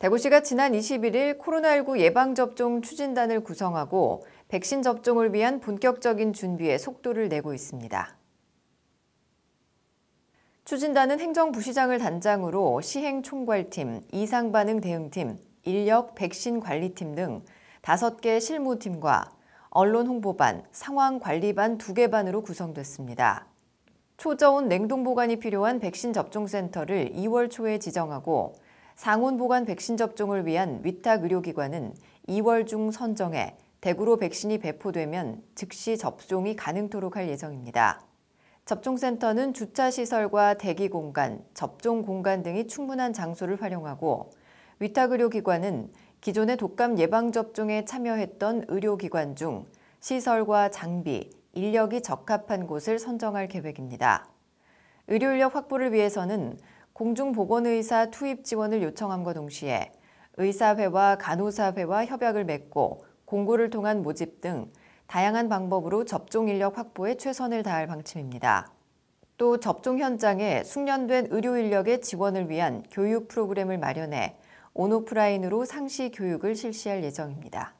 대구시가 지난 21일 코로나19 예방접종 추진단을 구성하고 백신 접종을 위한 본격적인 준비에 속도를 내고 있습니다. 추진단은 행정부시장을 단장으로 시행총괄팀, 이상반응 대응팀, 인력 백신 관리팀 등 5개 실무팀과 언론홍보반, 상황관리반 2개 반으로 구성됐습니다. 초저온 냉동보관이 필요한 백신 접종센터를 2월 초에 지정하고 상온보관 백신 접종을 위한 위탁 의료기관은 2월 중 선정해 대구로 백신이 배포되면 즉시 접종이 가능토록 할 예정입니다. 접종센터는 주차시설과 대기공간, 접종공간 등이 충분한 장소를 활용하고 위탁의료기관은 기존의 독감 예방접종에 참여했던 의료기관 중 시설과 장비, 인력이 적합한 곳을 선정할 계획입니다. 의료인력 확보를 위해서는 공중보건의사 투입 지원을 요청함과 동시에 의사회와 간호사회와 협약을 맺고 공고를 통한 모집 등 다양한 방법으로 접종 인력 확보에 최선을 다할 방침입니다. 또 접종 현장에 숙련된 의료 인력의 지원을 위한 교육 프로그램을 마련해 온오프라인으로 상시 교육을 실시할 예정입니다.